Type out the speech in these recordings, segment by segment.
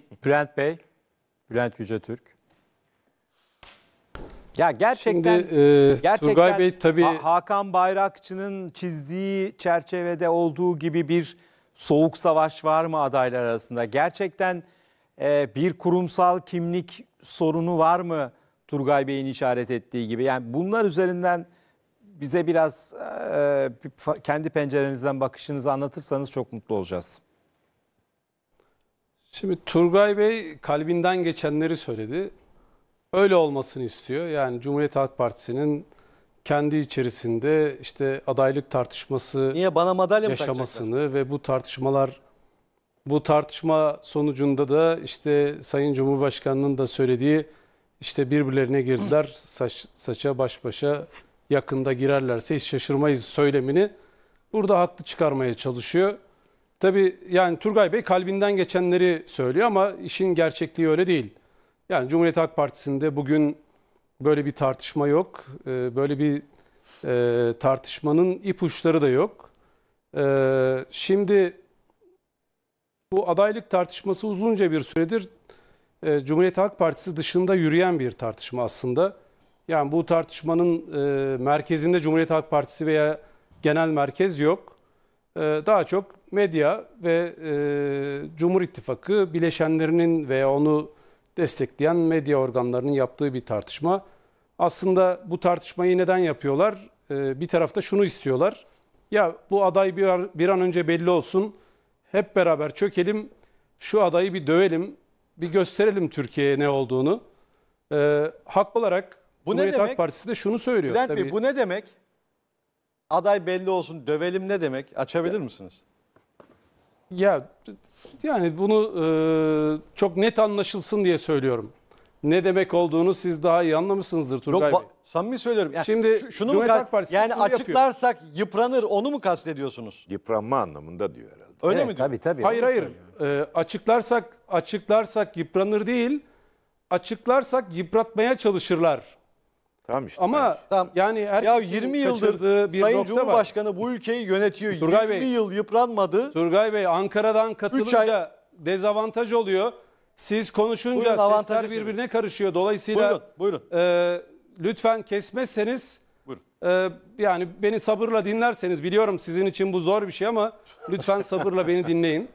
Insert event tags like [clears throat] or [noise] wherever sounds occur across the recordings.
[laughs] Bülent Bey, Bülent Yüce Türk. Ya gerçekten Şimdi, e, gerçekten Turgay Bey tabii Hakan Bayrakçı'nın çizdiği çerçevede olduğu gibi bir soğuk savaş var mı adaylar arasında? Gerçekten e, bir kurumsal kimlik sorunu var mı Turgay Bey'in işaret ettiği gibi? Yani bunlar üzerinden bize biraz e, kendi pencerenizden bakışınızı anlatırsanız çok mutlu olacağız. Şimdi Turgay Bey kalbinden geçenleri söyledi. Öyle olmasını istiyor. Yani Cumhuriyet Halk Partisi'nin kendi içerisinde işte adaylık tartışması Niye bana madalya mı yaşamasını ve bu tartışmalar bu tartışma sonucunda da işte Sayın Cumhurbaşkanı'nın da söylediği işte birbirlerine girdiler [laughs] saç, saça baş başa yakında girerlerse hiç şaşırmayız söylemini burada haklı çıkarmaya çalışıyor. Tabii yani Turgay Bey kalbinden geçenleri söylüyor ama işin gerçekliği öyle değil. Yani Cumhuriyet Halk Partisi'nde bugün böyle bir tartışma yok. Ee, böyle bir e, tartışmanın ipuçları da yok. Ee, şimdi bu adaylık tartışması uzunca bir süredir e, Cumhuriyet Halk Partisi dışında yürüyen bir tartışma aslında. Yani bu tartışmanın e, merkezinde Cumhuriyet Halk Partisi veya genel merkez yok. Ee, daha çok medya ve e, Cumhur İttifakı bileşenlerinin veya onu destekleyen medya organlarının yaptığı bir tartışma. Aslında bu tartışmayı neden yapıyorlar? E, bir tarafta şunu istiyorlar. Ya bu aday bir, bir an önce belli olsun. Hep beraber çökelim. Şu adayı bir dövelim. Bir gösterelim Türkiye'ye ne olduğunu. E, haklı olarak bu Cumhuriyet ne demek? Halk Partisi de şunu söylüyor. Bülent Bey bu ne demek? Aday belli olsun dövelim ne demek? Açabilir ya. misiniz? Ya yani bunu e, çok net anlaşılsın diye söylüyorum. Ne demek olduğunu siz daha iyi anlamışsınızdır Turgay Yok, Bey. ba- samimi söylüyorum. Yani Şimdi şu- şunu mu Cumhuriyet Halk Partisi yani bunu yapıyor. açıklarsak yıpranır onu mu kastediyorsunuz? Yıpranma anlamında diyor herhalde. Öyle Evet, mi diyor? Tabii tabii. Hayır hayır. Ee, açıklarsak açıklarsak yıpranır değil. Açıklarsak yıpratmaya çalışırlar Tamam işte. Ama tamam. yani ya 20 yıldır bir Sayın Cumhurbaşkanı var. bu ülkeyi yönetiyor. Turgay 20 Bey, yıl yıpranmadı. Turgay Bey Ankara'dan katılınca ay... dezavantaj oluyor. Siz konuşunca buyurun, sesler birbirine şimdi. karışıyor. Dolayısıyla buyurun, buyurun. E, lütfen kesmezseniz E, yani beni sabırla dinlerseniz biliyorum sizin için bu zor bir şey ama lütfen sabırla beni dinleyin.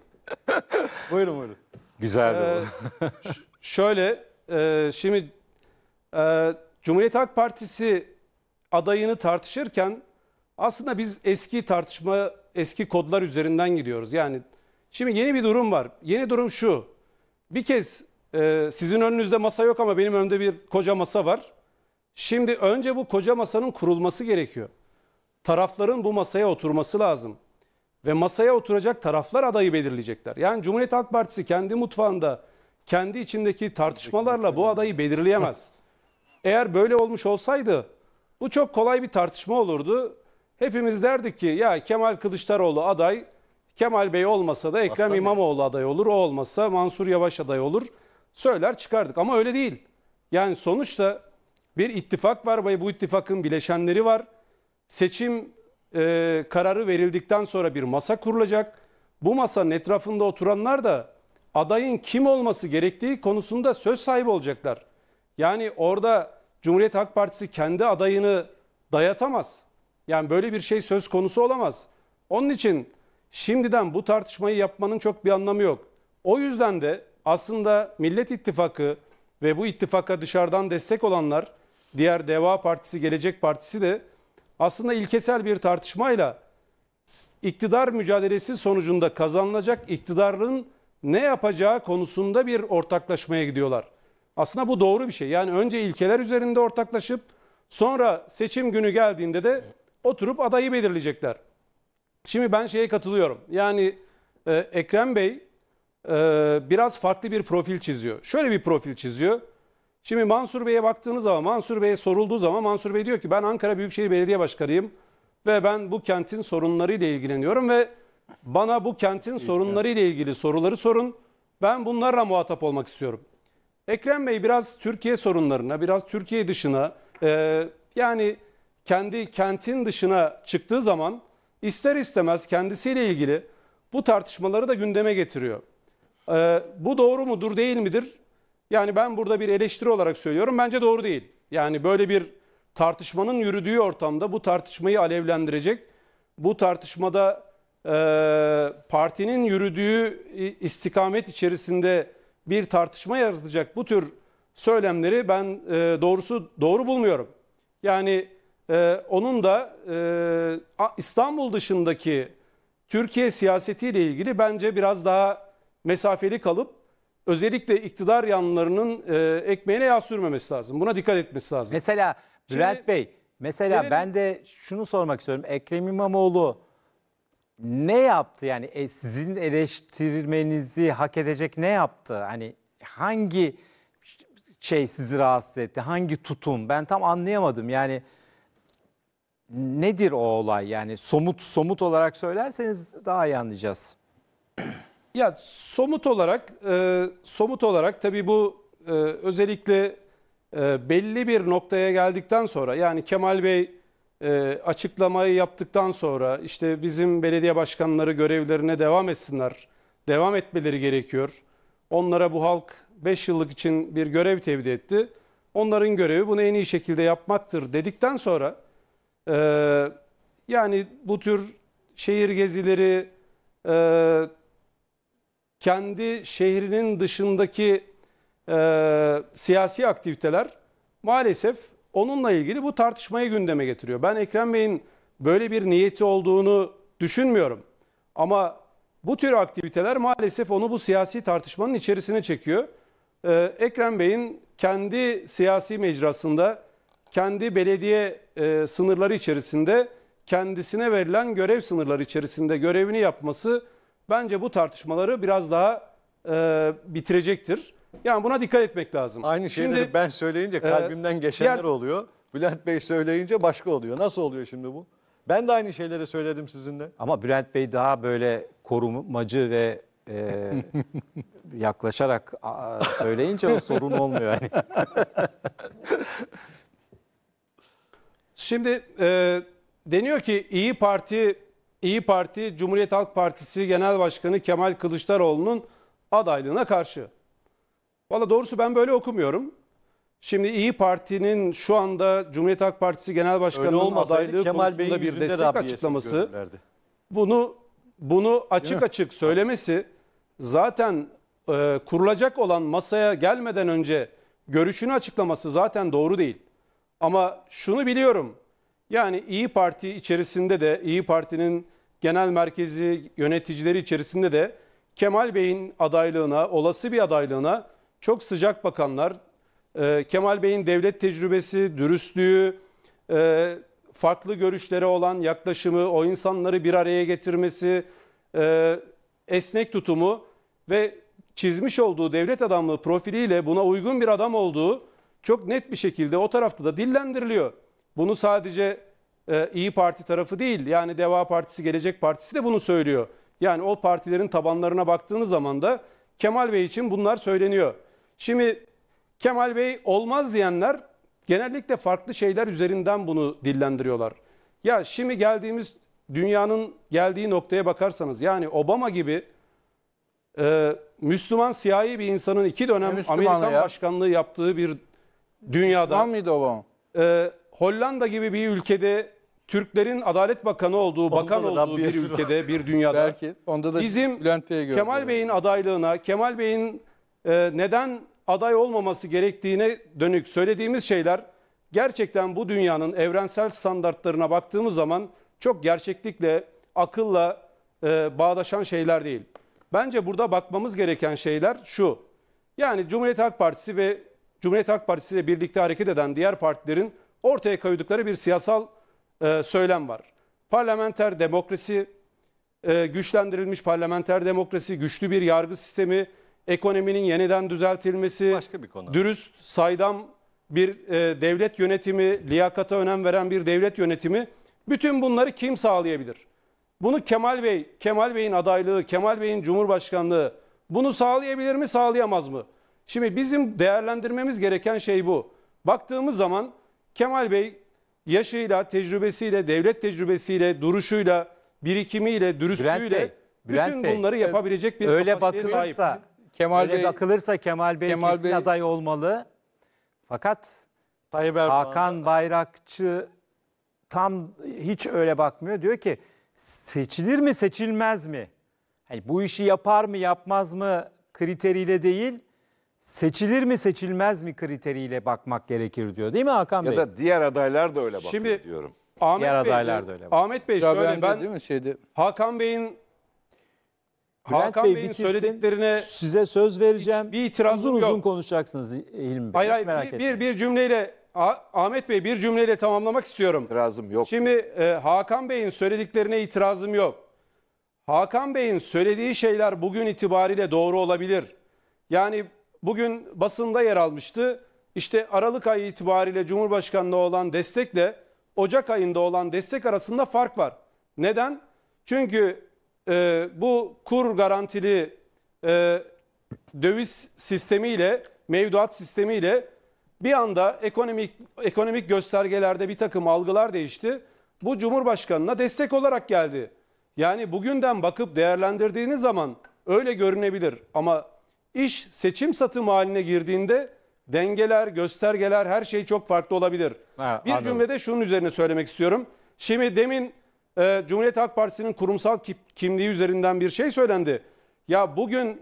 [laughs] buyurun buyurun. Güzeldi ee, şöyle e, şimdi e, Cumhuriyet Halk Partisi adayını tartışırken aslında biz eski tartışma, eski kodlar üzerinden gidiyoruz. Yani şimdi yeni bir durum var. Yeni durum şu. Bir kez e, sizin önünüzde masa yok ama benim önümde bir koca masa var. Şimdi önce bu koca masanın kurulması gerekiyor. Tarafların bu masaya oturması lazım. Ve masaya oturacak taraflar adayı belirleyecekler. Yani Cumhuriyet Halk Partisi kendi mutfağında, kendi içindeki tartışmalarla bu adayı belirleyemez. [laughs] Eğer böyle olmuş olsaydı bu çok kolay bir tartışma olurdu. Hepimiz derdik ki ya Kemal Kılıçdaroğlu aday, Kemal Bey olmasa da Ekrem Aslan İmamoğlu aday olur, o olmasa Mansur Yavaş aday olur söyler çıkardık. Ama öyle değil. Yani sonuçta bir ittifak var ve bu ittifakın bileşenleri var. Seçim e, kararı verildikten sonra bir masa kurulacak. Bu masanın etrafında oturanlar da adayın kim olması gerektiği konusunda söz sahibi olacaklar. Yani orada Cumhuriyet Halk Partisi kendi adayını dayatamaz. Yani böyle bir şey söz konusu olamaz. Onun için şimdiden bu tartışmayı yapmanın çok bir anlamı yok. O yüzden de aslında Millet İttifakı ve bu ittifaka dışarıdan destek olanlar, diğer Deva Partisi, Gelecek Partisi de aslında ilkesel bir tartışmayla iktidar mücadelesi sonucunda kazanılacak iktidarın ne yapacağı konusunda bir ortaklaşmaya gidiyorlar. Aslında bu doğru bir şey. Yani önce ilkeler üzerinde ortaklaşıp sonra seçim günü geldiğinde de oturup adayı belirleyecekler. Şimdi ben şeye katılıyorum. Yani e, Ekrem Bey e, biraz farklı bir profil çiziyor. Şöyle bir profil çiziyor. Şimdi Mansur Bey'e baktığınız zaman, Mansur Bey'e sorulduğu zaman Mansur Bey diyor ki ben Ankara Büyükşehir Belediye Başkanıyım ve ben bu kentin sorunlarıyla ilgileniyorum ve bana bu kentin sorunlarıyla ilgili soruları sorun. Ben bunlarla muhatap olmak istiyorum. Ekrem Bey biraz Türkiye sorunlarına, biraz Türkiye dışına e, yani kendi kentin dışına çıktığı zaman ister istemez kendisiyle ilgili bu tartışmaları da gündeme getiriyor. E, bu doğru mudur değil midir? Yani ben burada bir eleştiri olarak söylüyorum bence doğru değil. Yani böyle bir tartışmanın yürüdüğü ortamda bu tartışmayı alevlendirecek, bu tartışmada e, partinin yürüdüğü istikamet içerisinde bir tartışma yaratacak bu tür söylemleri ben e, doğrusu doğru bulmuyorum. Yani e, onun da e, İstanbul dışındaki Türkiye siyasetiyle ilgili bence biraz daha mesafeli kalıp özellikle iktidar yanlarının e, ekmeğine yağ sürmemesi lazım. Buna dikkat etmesi lazım. Mesela Bülent Şimdi, Bey, mesela gelelim. ben de şunu sormak istiyorum. Ekrem İmamoğlu ne yaptı yani e, sizin eleştirmenizi hak edecek ne yaptı? Hani hangi şey sizi rahatsız etti? Hangi tutum? Ben tam anlayamadım. Yani nedir o olay? Yani somut somut olarak söylerseniz daha iyi anlayacağız. Ya somut olarak e, somut olarak tabii bu e, özellikle e, belli bir noktaya geldikten sonra yani Kemal Bey e, açıklamayı yaptıktan sonra işte bizim belediye başkanları görevlerine devam etsinler, devam etmeleri gerekiyor. Onlara bu halk 5 yıllık için bir görev tevdi etti. Onların görevi bunu en iyi şekilde yapmaktır dedikten sonra e, yani bu tür şehir gezileri, e, kendi şehrinin dışındaki e, siyasi aktiviteler maalesef onunla ilgili bu tartışmayı gündeme getiriyor. Ben Ekrem Bey'in böyle bir niyeti olduğunu düşünmüyorum. Ama bu tür aktiviteler maalesef onu bu siyasi tartışmanın içerisine çekiyor. Ee, Ekrem Bey'in kendi siyasi mecrasında, kendi belediye e, sınırları içerisinde, kendisine verilen görev sınırları içerisinde görevini yapması bence bu tartışmaları biraz daha e, bitirecektir. Yani buna dikkat etmek lazım. Aynı şeyleri şimdi, ben söyleyince e, kalbimden geçenler diğer... oluyor. Bülent Bey söyleyince başka oluyor. Nasıl oluyor şimdi bu? Ben de aynı şeyleri söyledim sizinle. Ama Bülent Bey daha böyle korumacı ve e, [laughs] yaklaşarak a, söyleyince o sorun olmuyor. Yani. Şimdi e, deniyor ki İyi Parti İyi Parti Cumhuriyet Halk Partisi Genel Başkanı Kemal Kılıçdaroğlu'nun adaylığına karşı. Valla doğrusu ben böyle okumuyorum. Şimdi İyi Parti'nin şu anda Cumhuriyet Halk Partisi Genel Başkanı'nın adaylığı Kemal konusunda Bey'in bir destek açıklaması. görürlerdi. Bunu bunu açık açık söylemesi zaten e, kurulacak olan masaya gelmeden önce görüşünü açıklaması zaten doğru değil. Ama şunu biliyorum. Yani İyi Parti içerisinde de İyi Parti'nin genel merkezi yöneticileri içerisinde de Kemal Bey'in adaylığına, olası bir adaylığına çok sıcak bakanlar. E, Kemal Bey'in devlet tecrübesi, dürüstlüğü, e, farklı görüşlere olan yaklaşımı, o insanları bir araya getirmesi, e, esnek tutumu ve çizmiş olduğu devlet adamlığı profiliyle buna uygun bir adam olduğu çok net bir şekilde o tarafta da dillendiriliyor. Bunu sadece İyi Parti tarafı değil yani Deva Partisi, Gelecek Partisi de bunu söylüyor. Yani o partilerin tabanlarına baktığınız zaman da Kemal Bey için bunlar söyleniyor. Şimdi Kemal Bey olmaz diyenler genellikle farklı şeyler üzerinden bunu dillendiriyorlar. Ya şimdi geldiğimiz dünyanın geldiği noktaya bakarsanız yani Obama gibi e, Müslüman siyahi bir insanın iki dönem Amerikan ya. başkanlığı yaptığı bir dünyada. Müslüman mıydı Obama? E, Hollanda gibi bir ülkede Türklerin Adalet Bakanı olduğu, onda bakan olduğu Rabbiyesi bir ülkede, var. bir dünyada. Belki onda da bizim Kemal Bey'in adaylığına, Kemal Bey'in ee, neden aday olmaması gerektiğine dönük söylediğimiz şeyler gerçekten bu dünyanın evrensel standartlarına baktığımız zaman çok gerçeklikle, akılla e, bağdaşan şeyler değil. Bence burada bakmamız gereken şeyler şu. Yani Cumhuriyet Halk Partisi ve Cumhuriyet Halk Partisi ile birlikte hareket eden diğer partilerin ortaya koydukları bir siyasal e, söylem var. Parlamenter demokrasi, e, güçlendirilmiş parlamenter demokrasi, güçlü bir yargı sistemi, ekonominin yeniden düzeltilmesi, Başka bir konu. dürüst, saydam bir e, devlet yönetimi, liyakata önem veren bir devlet yönetimi bütün bunları kim sağlayabilir? Bunu Kemal Bey, Kemal Bey'in adaylığı, Kemal Bey'in cumhurbaşkanlığı bunu sağlayabilir mi, sağlayamaz mı? Şimdi bizim değerlendirmemiz gereken şey bu. Baktığımız zaman Kemal Bey yaşıyla, tecrübesiyle, devlet tecrübesiyle, duruşuyla, birikimiyle, dürüstlüğüyle Bey, bütün Bey, bunları yapabilecek bir öyle kapasiteye bakıyorsa, sahip. Kemal Öyle Bey, bakılırsa Kemal Bey Kemal kesin Bey- aday olmalı. Fakat Tayyip Erdoğan. Hakan Bayrakçı tam hiç öyle bakmıyor. Diyor ki seçilir mi seçilmez mi? Hani bu işi yapar mı yapmaz mı kriteriyle değil, seçilir mi seçilmez mi kriteriyle bakmak gerekir diyor. Değil mi Hakan Bey? Ya da diğer adaylar da öyle bakıyor Şimdi diyorum. Ahmet Diğer adaylar da öyle bakıyor. Ahmet Bey şöyle ben Değil mi? Şeyde, Hakan Bey'in Hakan Bey, Bey'in bitirsin, söylediklerine size söz vereceğim. Bir itirazım uzun yok. uzun konuşacaksınız Hilmi Bey. Hayır, hayır merak bir, bir, bir cümleyle Ahmet Bey bir cümleyle tamamlamak istiyorum. İtirazım yok. Şimdi e, Hakan Bey'in söylediklerine itirazım yok. Hakan Bey'in söylediği şeyler bugün itibariyle doğru olabilir. Yani bugün basında yer almıştı. İşte Aralık ayı itibariyle Cumhurbaşkanlığı olan destekle Ocak ayında olan destek arasında fark var. Neden? Çünkü e, bu kur garantili e, döviz sistemiyle, mevduat sistemiyle bir anda ekonomik ekonomik göstergelerde bir takım algılar değişti. Bu Cumhurbaşkanı'na destek olarak geldi. Yani bugünden bakıp değerlendirdiğiniz zaman öyle görünebilir ama iş seçim satım haline girdiğinde dengeler, göstergeler her şey çok farklı olabilir. Ha, bir anladım. cümlede şunun üzerine söylemek istiyorum. Şimdi demin e, Cumhuriyet Halk Partisi'nin kurumsal kimliği üzerinden bir şey söylendi. Ya bugün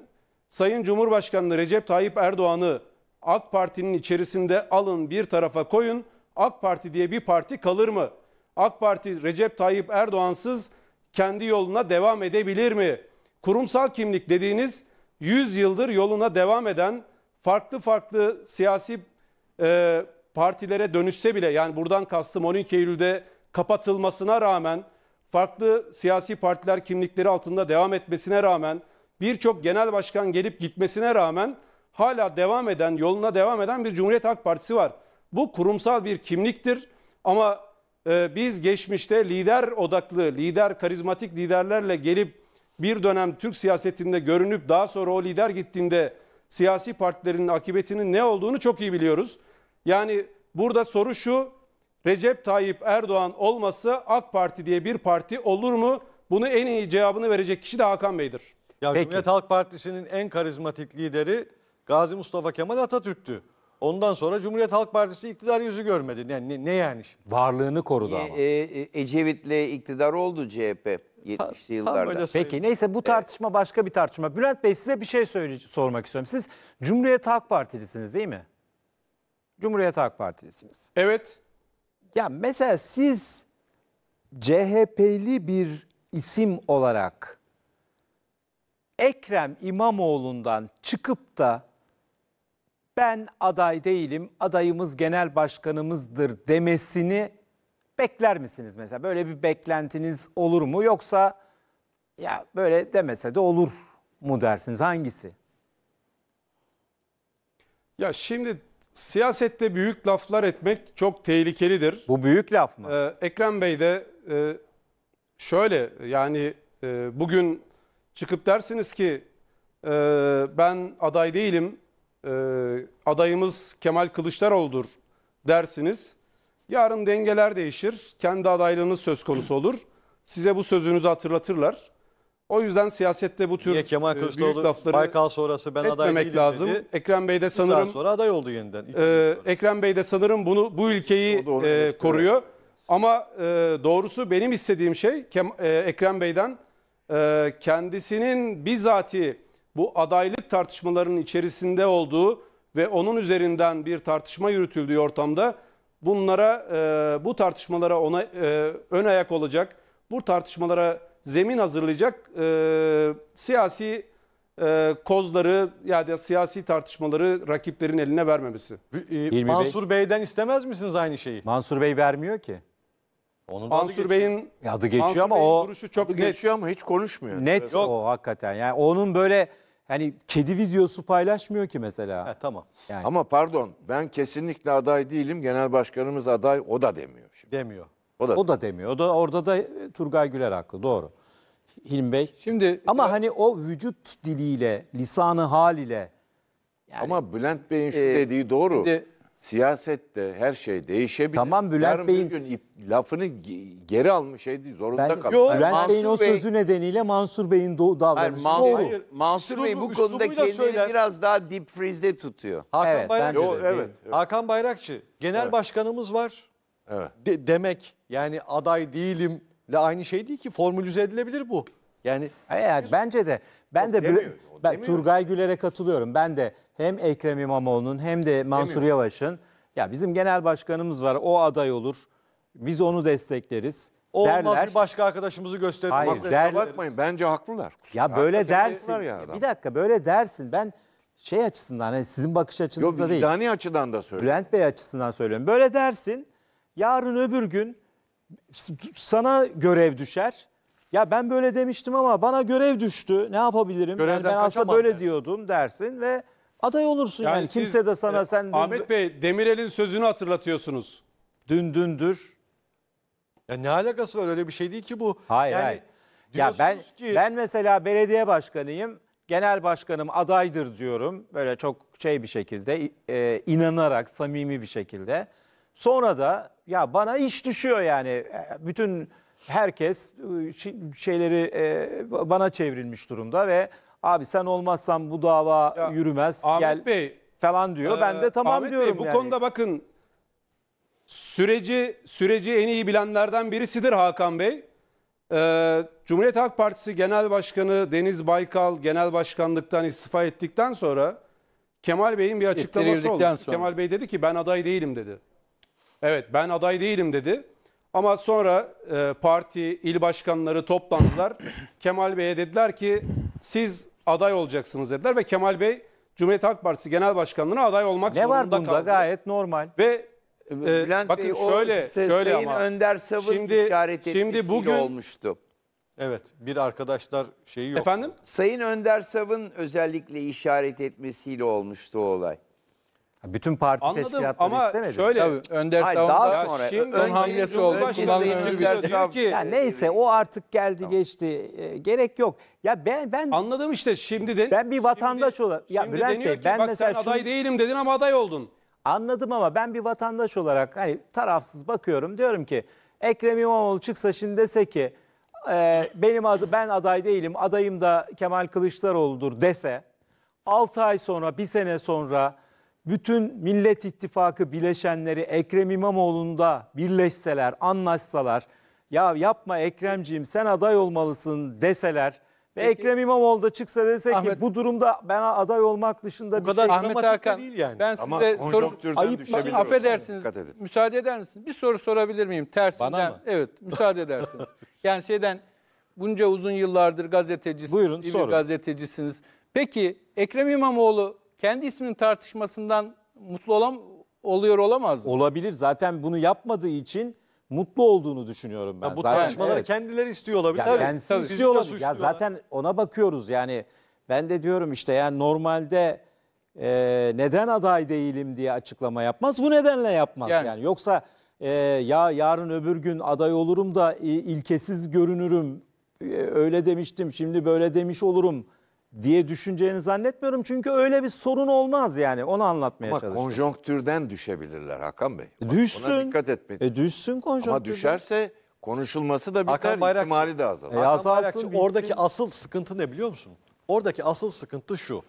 Sayın Cumhurbaşkanı Recep Tayyip Erdoğan'ı AK Parti'nin içerisinde alın bir tarafa koyun. AK Parti diye bir parti kalır mı? AK Parti Recep Tayyip Erdoğan'sız kendi yoluna devam edebilir mi? Kurumsal kimlik dediğiniz 100 yıldır yoluna devam eden farklı farklı siyasi e, partilere dönüşse bile yani buradan kastım 12 Eylül'de kapatılmasına rağmen farklı siyasi partiler kimlikleri altında devam etmesine rağmen birçok genel başkan gelip gitmesine rağmen hala devam eden, yoluna devam eden bir Cumhuriyet Halk Partisi var. Bu kurumsal bir kimliktir ama e, biz geçmişte lider odaklı, lider karizmatik liderlerle gelip bir dönem Türk siyasetinde görünüp daha sonra o lider gittiğinde siyasi partilerin akıbetinin ne olduğunu çok iyi biliyoruz. Yani burada soru şu, Recep Tayyip Erdoğan olması AK Parti diye bir parti olur mu? Bunu en iyi cevabını verecek kişi de Hakan Bey'dir. Ya Peki. Cumhuriyet Halk Partisi'nin en karizmatik lideri Gazi Mustafa Kemal Atatürk'tü. Ondan sonra Cumhuriyet Halk Partisi iktidar yüzü görmedi. Yani ne, ne yani şimdi? Varlığını korudu e, ama. E, e, Ecevit'le iktidar oldu CHP 70'li yıllarda. Peki neyse bu e, tartışma evet. başka bir tartışma. Bülent Bey size bir şey söyle, sormak istiyorum. Siz Cumhuriyet Halk Partilisiniz değil mi? Cumhuriyet Halk Partilisiniz. Evet. Ya mesela siz CHP'li bir isim olarak Ekrem İmamoğlu'ndan çıkıp da ben aday değilim, adayımız genel başkanımızdır demesini bekler misiniz mesela? Böyle bir beklentiniz olur mu yoksa ya böyle demese de olur mu dersiniz? Hangisi? Ya şimdi Siyasette büyük laflar etmek çok tehlikelidir. Bu büyük laf mı? Ee, Ekrem Bey de e, şöyle yani e, bugün çıkıp dersiniz ki e, ben aday değilim, e, adayımız Kemal Kılıçdaroğlu'dur dersiniz. Yarın dengeler değişir, kendi adaylığınız söz konusu olur. Size bu sözünüzü hatırlatırlar. O yüzden siyasette bu tür Niye Kemal e, büyük lafları Baykal sonrası ben aday değilim lazım. dedi. Ekrem Bey de sanırım sonra aday oldu yeniden. E, Ekrem Bey de sanırım bunu bu ülkeyi e, koruyor. Ama e, doğrusu benim istediğim şey Kem, e, Ekrem Bey'den e, kendisinin bizzati bu adaylık tartışmalarının içerisinde olduğu ve onun üzerinden bir tartışma yürütüldüğü ortamda bunlara e, bu tartışmalara ona e, ön ayak olacak bu tartışmalara zemin hazırlayacak e, siyasi e, kozları ya da siyasi tartışmaları rakiplerin eline vermemesi. E, Hilmi Mansur Bey'den istemez misiniz aynı şeyi? Mansur Bey vermiyor ki. Onun Mansur Bey'in Adı geçiyor ama o duruşu çok net. geçiyor ama hiç konuşmuyor. net Yok. o hakikaten. Yani onun böyle hani kedi videosu paylaşmıyor ki mesela. He, tamam Yani. Ama pardon ben kesinlikle aday değilim. Genel başkanımız aday o da demiyor şimdi. demiyor. O da, o da demiyor. O da orada da e, Turgay Güler haklı. Doğru. Hilmi Bey. Şimdi ama ya, hani o vücut diliyle, lisanı hal ile yani, ama Bülent Bey'in şu e, dediği doğru. Şimdi, Siyasette her şey değişebilir. Tamam Bülent Bey'in gün ip, lafını geri almış şeydi değil, zorunda ben, kaldı. Yok, Bülent Mansur Bey'in o sözü Bey, nedeniyle Mansur Bey'in davranışı Mansur, doğru. Hayır, Mansur Bey bu konuda kendini söyler. biraz daha deep freeze'de tutuyor. Hakan evet, Bayrakçı. Yo, evet, evet. Hakan Bayrakçı genel evet. başkanımız var. Evet. De, demek yani aday değilim ile aynı şey değil ki formülize edilebilir bu. Yani evet, bence de ben o de demiyor, ben, Turgay Güler'e katılıyorum. Ben de hem Ekrem İmamoğlu'nun hem de Mansur demiyor. Yavaş'ın ya bizim genel başkanımız var o aday olur. Biz onu destekleriz. O derler. olmaz bir başka arkadaşımızı gösterir. Hayır, der, bakmayın bence haklılar. ya böyle dersin. Ya bir dakika böyle dersin. Ben şey açısından hani sizin bakış açınızda Yok, değil. Yok açıdan da söylüyorum. Bülent Bey açısından söylüyorum. Böyle dersin. Yarın öbür gün sana görev düşer. Ya ben böyle demiştim ama bana görev düştü. Ne yapabilirim? yani ben aslında böyle dersin. diyordum dersin ve aday olursun yani. yani. Kimse de sana e, sen Ahmet Bey Demirel'in sözünü hatırlatıyorsunuz. Dün dündür. Ya ne alakası var öyle bir şey değil ki bu. Hayır yani, hayır. Ya ben ki... ben mesela belediye başkanıyım. Genel başkanım adaydır diyorum. Böyle çok şey bir şekilde e, inanarak samimi bir şekilde. Sonra da ya bana iş düşüyor yani. E, bütün herkes e, şeyleri e, bana çevrilmiş durumda ve abi sen olmazsan bu dava ya, yürümez. Ahmet gel Bey falan diyor. E, ben de tamam Ahmet diyorum. Bey, bu yani. konuda bakın süreci süreci en iyi bilenlerden birisidir Hakan Bey. Cumhuriyet Halk Partisi Genel Başkanı Deniz Baykal genel başkanlıktan istifa ettikten sonra Kemal Bey'in bir açıklaması oldu. Sonra. Kemal Bey dedi ki ben aday değilim dedi. Evet ben aday değilim dedi. Ama sonra e, parti, il başkanları toplandılar. [clears throat] Kemal Bey'e dediler ki siz aday olacaksınız dediler. Ve Kemal Bey Cumhuriyet Halk Partisi Genel Başkanlığı'na aday olmak ne zorunda var bunda kaldı. gayet normal. Ve e, Bülent e, bakın Bey, şöyle şöyle Sayın ama Önder Sav'ın işaret şimdi bugün olmuştu. Evet bir arkadaşlar şeyi yok. efendim Sayın Önder Sav'ın özellikle işaret etmesiyle olmuştu o olay. Bütün parti Anladım, teşkilatları ama istemedi. şöyle Tabii, Önder Hayır, daha sonra şimdi ön hamlesi oldu. Kullanılan diyor ki neyse o artık geldi tamam. geçti. E, gerek yok. Ya ben ben Anladım işte şimdi de Ben bir vatandaş şimdi, olarak ya şimdi Bülent Bey ki, ben bak, mesela sen aday değilim dedin ama aday oldun. Anladım ama ben bir vatandaş olarak hani tarafsız bakıyorum diyorum ki Ekrem İmamoğlu çıksa şimdi dese ki e, benim adı ben aday değilim. Adayım da Kemal Kılıçdaroğlu'dur dese 6 ay sonra, bir sene sonra bütün Millet İttifakı bileşenleri Ekrem İmamoğlu'nda birleşseler, anlaşsalar, ya yapma Ekremciğim sen aday olmalısın deseler ve Peki, Ekrem İmamoğlu da çıksa dese Ahmet, bu durumda ben aday olmak dışında bir kadar şey Ahmet Erkan değil yani. Ben Ama size soru ayıp mı? affedersiniz. Müsaade eder misiniz? Bir soru sorabilir miyim tersinden? Bana mı? Evet, müsaade edersiniz. [laughs] yani şeyden bunca uzun yıllardır gazetecisiniz, Buyurun, iyi bir gazetecisiniz. Peki Ekrem İmamoğlu kendi isminin tartışmasından mutlu olam oluyor olamaz mı? Olabilir. Zaten bunu yapmadığı için mutlu olduğunu düşünüyorum ben. Ya bu tartışmaları evet. kendileri istiyor olabilir. Ya, yani tabii, istiyor olabilir. Ya zaten ona bakıyoruz yani. Ben de diyorum işte yani normalde e, neden aday değilim diye açıklama yapmaz. Bu nedenle yapmaz yani. yani. Yoksa e, ya yarın öbür gün aday olurum da e, ilkesiz görünürüm. E, öyle demiştim şimdi böyle demiş olurum diye düşüneceğini zannetmiyorum. Çünkü öyle bir sorun olmaz yani onu anlatmaya Ama çalıştım. konjonktürden düşebilirler Hakan Bey. E, Bak, Ona Düşsün. dikkat etmek. E düşsün konjonktür. Ama düşerse konuşulması da biter, Hakan Bayrak- ihtimali de azalır. E, Hakan Bayrakçı, oradaki asıl sıkıntı ne biliyor musun? Oradaki asıl sıkıntı şu.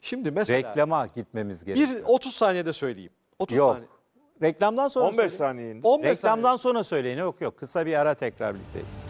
Şimdi mesela Reklama gitmemiz gerekiyor. bir 30 saniyede söyleyeyim. 30 Yok. saniye. Reklamdan sonra 15 söyleyin. 15 saniye. Reklamdan sonra söyleyin. Yok yok kısa bir ara tekrar birlikteyiz.